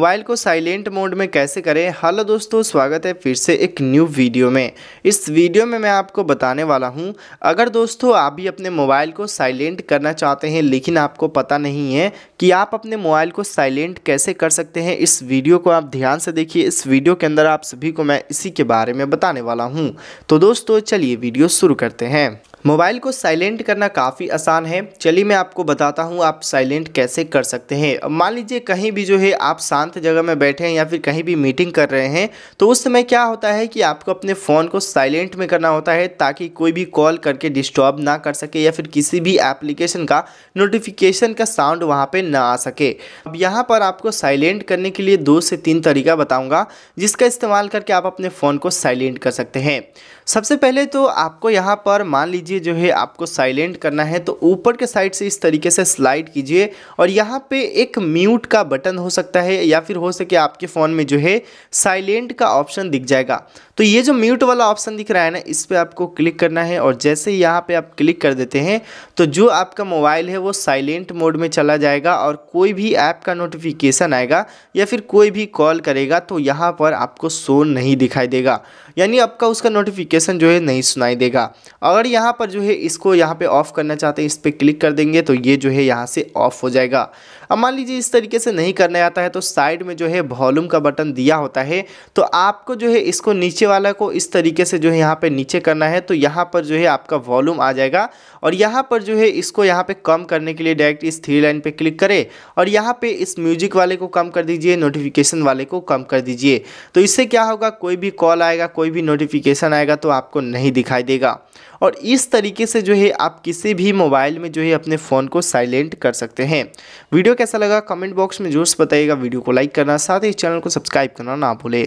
mobile को silent mode में कैसे करें हेलो दोस्तों स्वागत है फिर से एक न्यू वीडियो में इस वीडियो में मैं आपको बताने वाला हूं अगर दोस्तों आप भी अपने मोबाइल को साइलेंट करना चाहते हैं लेकिन आपको पता नहीं है कि आप अपने मोबाइल को साइलेंट कैसे कर सकते हैं इस वीडियो को आप ध्यान से देखिए इस वीडियो के अंदर आप सभी को मैं इसी के बारे में बताने वाला हूँ तो दोस्तों चलिए वीडियो शुरू करते हैं मोबाइल को साइलेंट करना काफ़ी आसान है चलिए मैं आपको बताता हूँ आप साइलेंट कैसे कर सकते हैं मान लीजिए कहीं भी जो है आप शांत जगह में बैठे हैं या फिर कहीं भी मीटिंग कर रहे हैं तो उस समय क्या होता है कि आपको अपने फ़ोन को साइलेंट में करना होता है ताकि कोई भी कॉल करके डिस्टर्ब ना कर सके या फिर किसी भी एप्लीकेशन का नोटिफिकेशन का साउंड वहाँ पर ना आ सके अब यहाँ पर आपको साइलेंट करने के लिए दो से तीन तरीका बताऊँगा जिसका इस्तेमाल करके आप अपने फ़ोन को साइलेंट कर सकते हैं सबसे पहले तो आपको यहाँ पर मान लीजिए लीजिए जो है आपको साइलेंट करना है तो ऊपर के साइड से इस तरीके से स्लाइड कीजिए और यहाँ पे एक म्यूट का बटन हो सकता है या फिर हो सके आपके फ़ोन में जो है साइलेंट का ऑप्शन दिख जाएगा तो ये जो म्यूट वाला ऑप्शन दिख रहा है ना इस पर आपको क्लिक करना है और जैसे ही यहाँ पर आप क्लिक कर देते हैं तो जो आपका मोबाइल है वो साइलेंट मोड में चला जाएगा और कोई भी ऐप का नोटिफिकेशन आएगा या फिर कोई भी कॉल करेगा तो यहाँ पर आपको सोन नहीं दिखाई देगा यानी आपका उसका नोटिफिकेशन जो है नहीं सुनाई देगा अगर यहाँ पर जो है इसको यहाँ पे ऑफ़ करना चाहते हैं इस पर क्लिक कर देंगे तो ये जो है यहाँ से ऑफ़ हो जाएगा अब मान लीजिए इस तरीके से नहीं करना आता है तो साइड में जो है वॉल्यूम का बटन दिया होता है तो आपको जो है इसको नीचे वाला को इस तरीके से जो है यहाँ पे नीचे करना है तो यहाँ पर जो है आपका वॉल्यूम आ जाएगा और यहाँ पर जो है इसको यहाँ पे कम करने के लिए डायरेक्ट इस थ्री लाइन पे क्लिक करें और यहाँ पे इस म्यूजिक वाले को कम कर दीजिए नोटिफिकेशन वाले को कम कर दीजिए तो इससे क्या होगा कोई भी कॉल आएगा कोई भी नोटिफिकेशन आएगा तो आपको नहीं दिखाई देगा और इस तरीके से जो है आप किसी भी मोबाइल में जो है अपने फ़ोन को साइलेंट कर सकते हैं वीडियो कैसा लगा कमेंट बॉक्स में जोर से बताइएगा वीडियो को लाइक करना साथ ही चैनल को सब्सक्राइब करना ना भूलें